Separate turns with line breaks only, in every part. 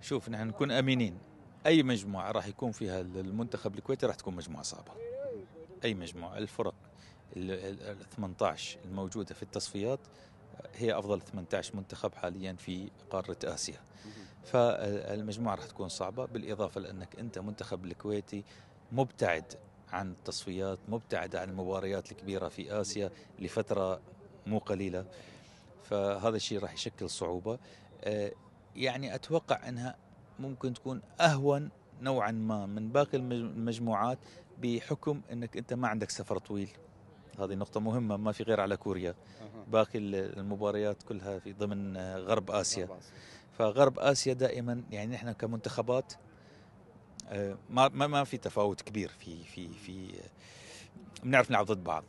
شوف نحن نكون امينين اي مجموعه راح يكون فيها المنتخب الكويتي راح تكون مجموعه صعبه اي مجموعه الفرق ال 18 الموجوده في التصفيات هي افضل 18 منتخب حاليا في قاره اسيا فالمجموعه راح تكون صعبه بالاضافه لانك انت منتخب الكويتي مبتعد عن التصفيات مبتعد عن المباريات الكبيره في اسيا لفتره مو قليله فهذا الشيء راح يشكل صعوبه آه، يعني اتوقع انها ممكن تكون اهون نوعا ما من باقي المجموعات بحكم انك انت ما عندك سفر طويل هذه نقطة مهمة ما في غير على كوريا باقي المباريات كلها في ضمن غرب آسيا فغرب آسيا دائما يعني نحن كمنتخبات آه، ما ما في تفاوت كبير في في في بنعرف نلعب ضد بعض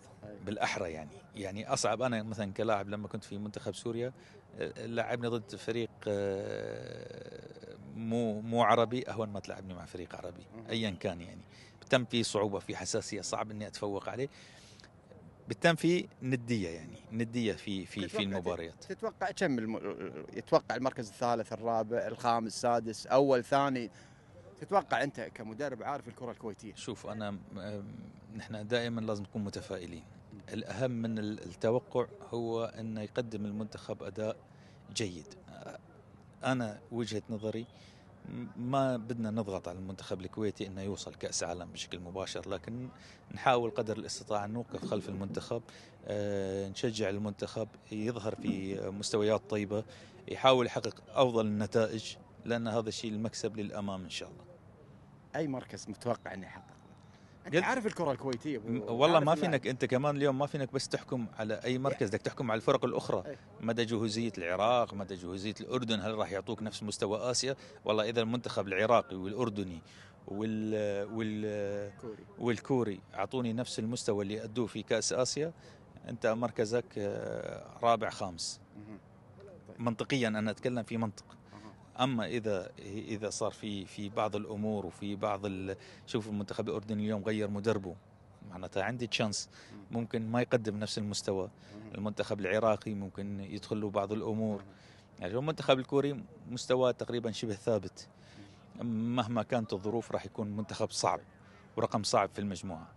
بالاحرى يعني يعني اصعب انا مثلا كلاعب لما كنت في منتخب سوريا آه، لعبني ضد فريق آه، مو مو عربي اهون ما تلعبني مع فريق عربي ايا كان يعني بتم في صعوبه في حساسيه صعب اني اتفوق عليه بتم في نديه يعني نديه في في في المباريات تتوقع كم يتوقع المركز الثالث الرابع الخامس السادس اول ثاني تتوقع انت كمدرب عارف الكره الكويتيه شوف انا نحن دائما لازم نكون متفائلين الأهم من التوقع هو أن يقدم المنتخب أداء جيد أنا وجهة نظري ما بدنا نضغط على المنتخب الكويتي انه يوصل كاس عالم بشكل مباشر لكن نحاول قدر الاستطاعه نوقف خلف المنتخب آه، نشجع المنتخب يظهر في مستويات طيبه يحاول يحقق افضل النتائج لان هذا الشيء المكسب للامام ان شاء الله اي مركز متوقع انه يحقق انت عارف الكره الكويتيه والله ما فينك انت كمان اليوم ما فينك بس تحكم على اي مركز بدك تحكم على الفرق الاخرى إيه. مدى جهوزيه العراق مدى جهوزيه الاردن هل راح يعطوك نفس مستوى اسيا والله اذا المنتخب العراقي والاردني وال وال والكوري اعطوني نفس المستوى اللي ادوه في كاس اسيا انت مركزك آه، رابع خامس طيب. منطقيا انا اتكلم في منطق اما اذا اذا صار في في بعض الامور وفي بعض شوف المنتخب الاردني اليوم غير مدربه معناتها عندي تشانس ممكن ما يقدم نفس المستوى المنتخب العراقي ممكن يدخل له بعض الامور يعني المنتخب الكوري مستواه تقريبا شبه ثابت مهما كانت الظروف راح يكون منتخب صعب ورقم صعب في المجموعه